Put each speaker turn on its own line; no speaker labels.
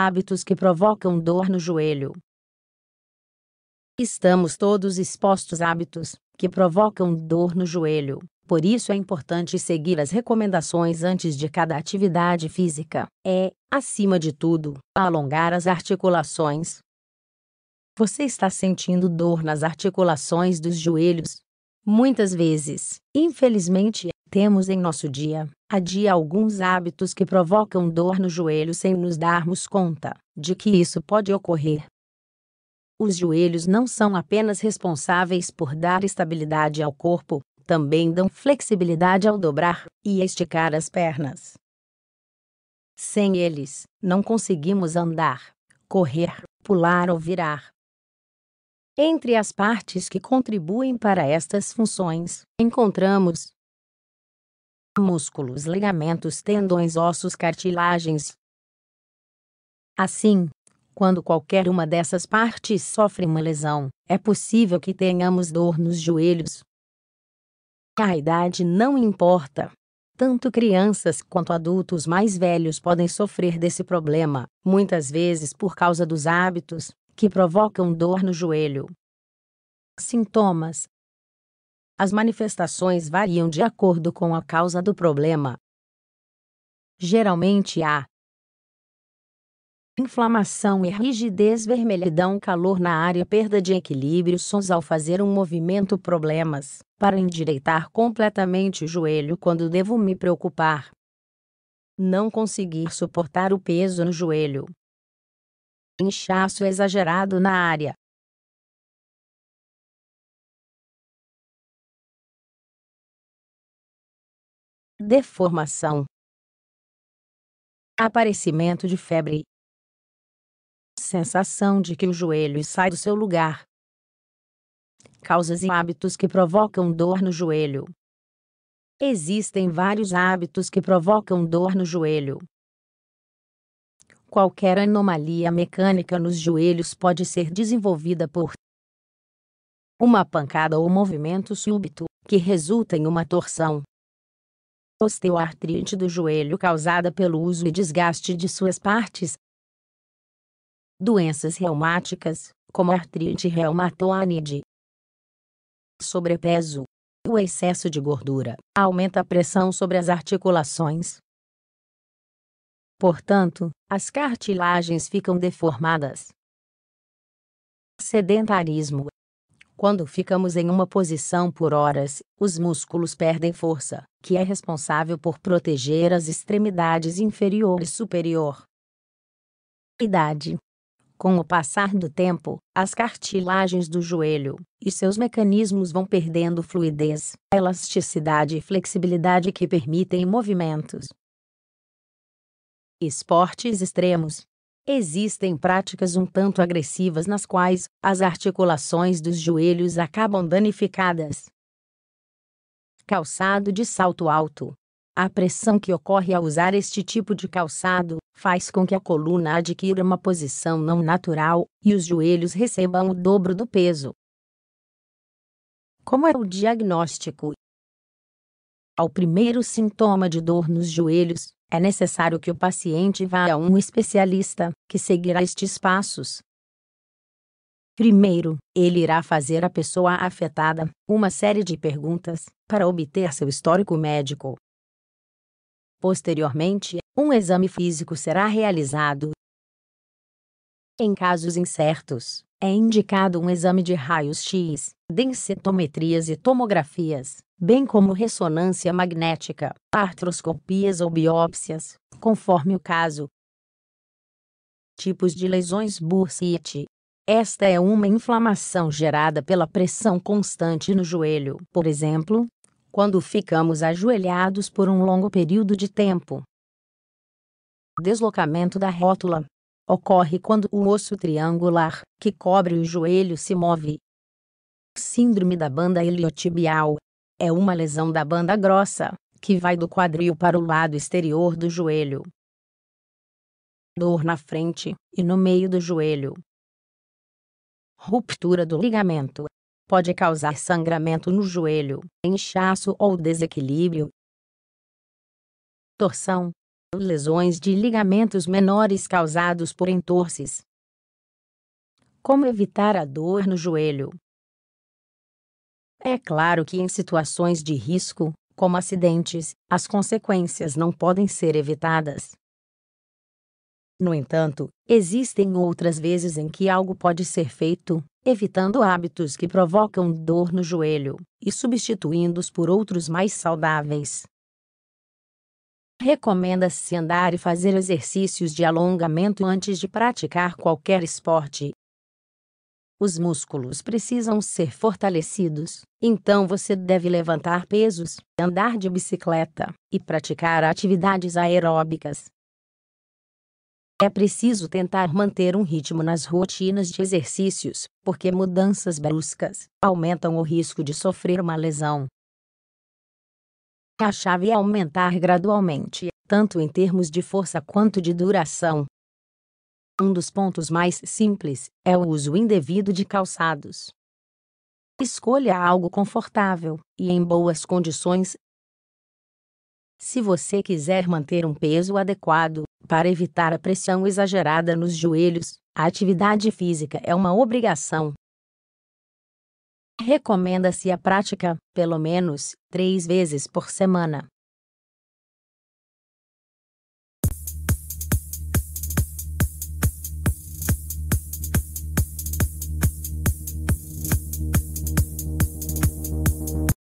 Hábitos que provocam dor no joelho. Estamos todos expostos a hábitos que provocam dor no joelho, por isso é importante seguir as recomendações antes de cada atividade física. É, acima de tudo, alongar as articulações. Você está sentindo dor nas articulações dos joelhos? Muitas vezes, infelizmente, temos em nosso dia a dia alguns hábitos que provocam dor no joelho sem nos darmos conta de que isso pode ocorrer. Os joelhos não são apenas responsáveis por dar estabilidade ao corpo, também dão flexibilidade ao dobrar e esticar as pernas. Sem eles, não conseguimos andar, correr, pular ou virar. Entre as partes que contribuem para estas funções, encontramos músculos, ligamentos, tendões, ossos, cartilagens. Assim, quando qualquer uma dessas partes sofre uma lesão, é possível que tenhamos dor nos joelhos. A idade não importa. Tanto crianças quanto adultos mais velhos podem sofrer desse problema, muitas vezes por causa dos hábitos que provocam dor no joelho. Sintomas: as manifestações variam de acordo com a causa do problema. Geralmente há inflamação e rigidez, vermelhidão, calor na área, perda de equilíbrio, sons ao fazer um movimento, problemas para endireitar completamente o joelho quando devo me preocupar. Não conseguir suportar o peso no joelho. Inchaço exagerado na área. deformação, aparecimento de febre, sensação de que o joelho sai do seu lugar, causas e hábitos que provocam dor no joelho. Existem vários hábitos que provocam dor no joelho. Qualquer anomalia mecânica nos joelhos pode ser desenvolvida por uma pancada ou movimento súbito, que resulta em uma torção osteoartrite do joelho causada pelo uso e desgaste de suas partes. Doenças reumáticas, como artrite reumatoide. Sobrepeso. O excesso de gordura aumenta a pressão sobre as articulações. Portanto, as cartilagens ficam deformadas. Sedentarismo quando ficamos em uma posição por horas, os músculos perdem força, que é responsável por proteger as extremidades inferior e superior. Idade. Com o passar do tempo, as cartilagens do joelho e seus mecanismos vão perdendo fluidez, elasticidade e flexibilidade que permitem movimentos. Esportes extremos. Existem práticas um tanto agressivas nas quais as articulações dos joelhos acabam danificadas. Calçado de salto alto. A pressão que ocorre ao usar este tipo de calçado faz com que a coluna adquira uma posição não natural e os joelhos recebam o dobro do peso. Como é o diagnóstico? Ao primeiro sintoma de dor nos joelhos, é necessário que o paciente vá a um especialista, que seguirá estes passos. Primeiro, ele irá fazer à pessoa afetada uma série de perguntas para obter seu histórico médico. Posteriormente, um exame físico será realizado em casos incertos, é indicado um exame de raios-x, densitometrias e tomografias, bem como ressonância magnética, artroscopias ou biópsias, conforme o caso. Tipos de lesões bursite. Esta é uma inflamação gerada pela pressão constante no joelho, por exemplo, quando ficamos ajoelhados por um longo período de tempo. Deslocamento da rótula ocorre quando o osso triangular, que cobre o joelho, se move. Síndrome da banda iliotibial é uma lesão da banda grossa, que vai do quadril para o lado exterior do joelho. Dor na frente e no meio do joelho. Ruptura do ligamento pode causar sangramento no joelho, inchaço ou desequilíbrio. Torção lesões de ligamentos menores causados por entorses. Como evitar a dor no joelho? É claro que em situações de risco, como acidentes, as consequências não podem ser evitadas. No entanto, existem outras vezes em que algo pode ser feito, evitando hábitos que provocam dor no joelho e substituindo-os por outros mais saudáveis. Recomenda-se andar e fazer exercícios de alongamento antes de praticar qualquer esporte. Os músculos precisam ser fortalecidos, então você deve levantar pesos, andar de bicicleta e praticar atividades aeróbicas. É preciso tentar manter um ritmo nas rotinas de exercícios, porque mudanças bruscas aumentam o risco de sofrer uma lesão a chave é aumentar gradualmente, tanto em termos de força quanto de duração. Um dos pontos mais simples é o uso indevido de calçados. Escolha algo confortável e em boas condições. Se você quiser manter um peso adequado para evitar a pressão exagerada nos joelhos, a atividade física é uma obrigação. Recomenda-se a prática, pelo menos, três vezes por semana.